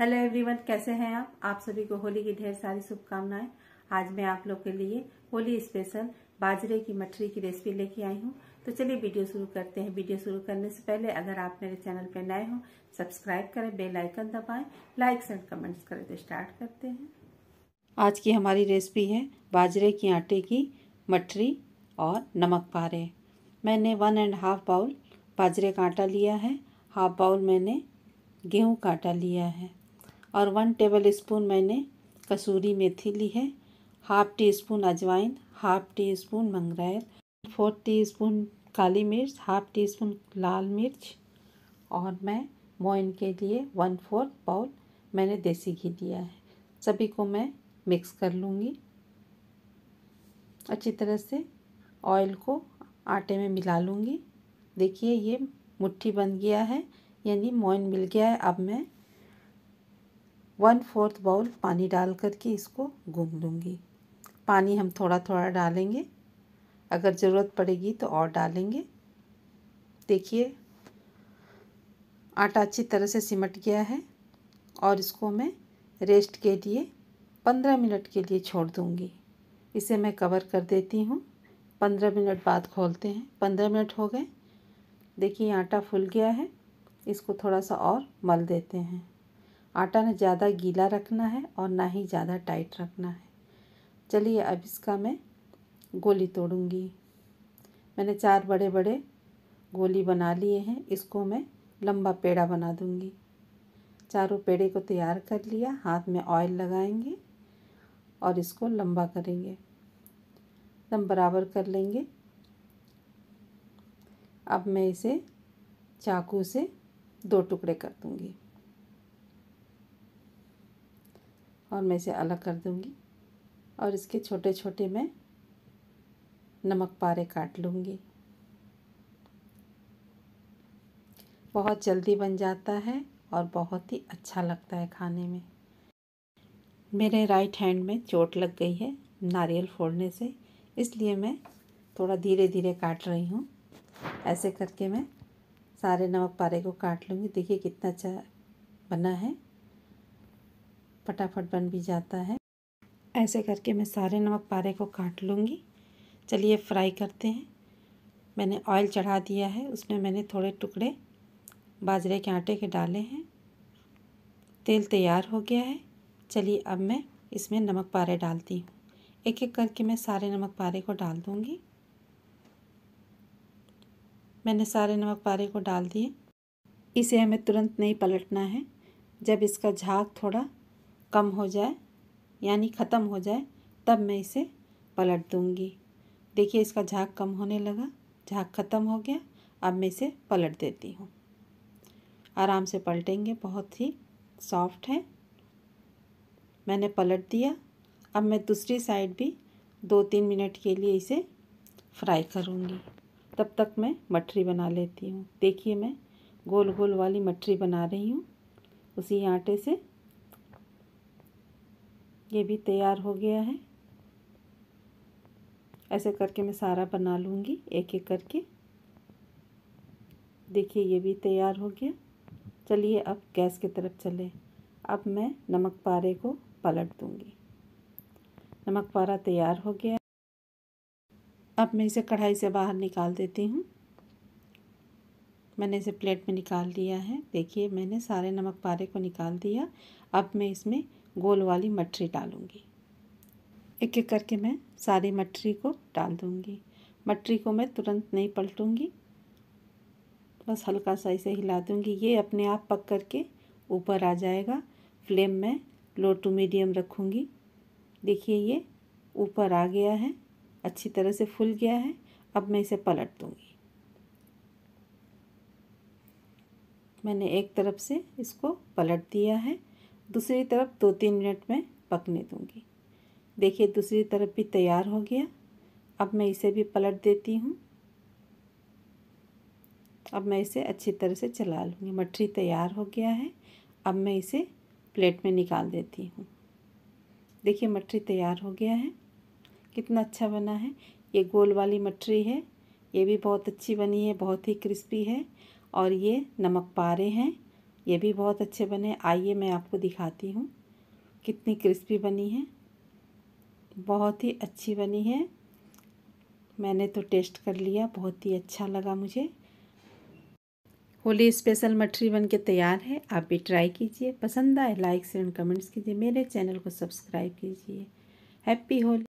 hello everyone कैसे हैं आप आप सभी को होली की ढेर सारी शुभकामनाएं आज मैं आप लोग के लिए होली स्पेशल बाजरे की मठरी की रेसिपी लेके आई हूँ तो चलिए वीडियो शुरू करते हैं वीडियो शुरू करने से पहले अगर आप मेरे चैनल पर नए हो सब्सक्राइब करें बेल आइकन दबाएं लाइक्स एंड कमेंट्स करें तो स्टार्ट करते हैं आज की हमारी रेसिपी है बाजरे की आटे की मठरी और नमक पारे मैंने वन एंड हाफ बाउल बाजरे का आटा लिया है हाफ बाउल मैंने गेहूं का आटा लिया है और वन टेबल स्पून मैंने कसूरी मेथी ली है हाफ़ टी स्पून अजवाइन हाफ़ टी स्पून मंगरेल फोर टी स्पून काली मिर्च हाफ़ टी स्पून लाल मिर्च और मैं मोइन के लिए वन फोर्थ बाउल मैंने देसी घी दिया है सभी को मैं मिक्स कर लूँगी अच्छी तरह से ऑयल को आटे में मिला लूँगी देखिए ये मुट्ठी बन गया है यानी मोइन मिल गया है अब मैं वन फोर्थ बाउल पानी डाल करके इसको घूम लूँगी पानी हम थोड़ा थोड़ा डालेंगे अगर ज़रूरत पड़ेगी तो और डालेंगे देखिए आटा अच्छी तरह से सिमट गया है और इसको मैं रेस्ट के लिए पंद्रह मिनट के लिए छोड़ दूँगी इसे मैं कवर कर देती हूँ पंद्रह मिनट बाद खोलते हैं पंद्रह मिनट हो गए देखिए आटा फूल गया है इसको थोड़ा सा और मल देते हैं आटा ना ज़्यादा गीला रखना है और ना ही ज़्यादा टाइट रखना है चलिए अब इसका मैं गोली तोड़ूँगी मैंने चार बड़े बड़े गोली बना लिए हैं इसको मैं लंबा पेड़ा बना दूँगी चारों पेड़े को तैयार कर लिया हाथ में ऑयल लगाएंगे और इसको लंबा करेंगे एकदम बराबर कर लेंगे अब मैं इसे चाकू से दो टुकड़े कर दूँगी और मैं इसे अलग कर दूँगी और इसके छोटे छोटे मैं नमक पारे काट लूँगी बहुत जल्दी बन जाता है और बहुत ही अच्छा लगता है खाने में मेरे राइट हैंड में चोट लग गई है नारियल फोड़ने से इसलिए मैं थोड़ा धीरे धीरे काट रही हूँ ऐसे करके मैं सारे नमक पारे को काट लूँगी देखिए कितना अच्छा बना है फटाफट बन भी जाता है ऐसे करके मैं सारे नमक पारे को काट लूँगी चलिए फ्राई करते हैं मैंने ऑयल चढ़ा दिया है उसमें मैंने थोड़े टुकड़े बाजरे के आटे के डाले हैं तेल तैयार हो गया है चलिए अब मैं इसमें नमक पारे डालती हूँ एक एक करके मैं सारे नमक पारे को डाल दूँगी मैंने सारे नमक पारे को डाल दिए इसे हमें तुरंत नहीं पलटना है जब इसका झाग थोड़ा कम हो जाए यानी ख़त्म हो जाए तब मैं इसे पलट दूंगी देखिए इसका झाग कम होने लगा झाग ख़त्म हो गया अब मैं इसे पलट देती हूँ आराम से पलटेंगे बहुत ही सॉफ्ट है मैंने पलट दिया अब मैं दूसरी साइड भी दो तीन मिनट के लिए इसे फ्राई करूँगी तब तक मैं मठरी बना लेती हूँ देखिए मैं गोल गोल वाली मठरी बना रही हूँ उसी आटे से ये भी तैयार हो गया है ऐसे करके मैं सारा बना लूँगी एक एक करके देखिए ये भी तैयार हो गया चलिए अब गैस की तरफ चले अब मैं नमक पारे को पलट दूँगी नमक पारा तैयार हो गया अब मैं इसे कढ़ाई से बाहर निकाल देती हूँ मैंने इसे प्लेट में निकाल दिया है देखिए मैंने सारे नमक पारे को निकाल दिया अब मैं इसमें गोल वाली मटरी डालूँगी एक एक करके मैं सारी मटरी को डाल दूँगी मटरी को मैं तुरंत नहीं पलटूँगी बस हल्का सा इसे हिला दूँगी ये अपने आप पक कर के ऊपर आ जाएगा फ्लेम में लो टू मीडियम रखूँगी देखिए ये ऊपर आ गया है अच्छी तरह से फूल गया है अब मैं इसे पलट दूँगी मैंने एक तरफ से इसको पलट दिया है दूसरी तरफ दो तीन मिनट में पकने दूँगी देखिए दूसरी तरफ भी तैयार हो गया अब मैं इसे भी पलट देती हूँ अब मैं इसे अच्छी तरह से चला लूँगी मठरी तैयार हो गया है अब मैं इसे प्लेट में निकाल देती हूँ देखिए मठरी तैयार हो गया है कितना अच्छा बना है ये गोल वाली मठरी है ये भी बहुत अच्छी बनी है बहुत ही क्रिस्पी है और ये नमक पारे हैं ये भी बहुत अच्छे बने आइए मैं आपको दिखाती हूँ कितनी क्रिस्पी बनी है बहुत ही अच्छी बनी है मैंने तो टेस्ट कर लिया बहुत ही अच्छा लगा मुझे होली स्पेशल मठरी बन के तैयार है आप भी ट्राई कीजिए पसंद आए लाइक शेयर एंड कमेंट्स कीजिए मेरे चैनल को सब्सक्राइब कीजिए हैप्पी होली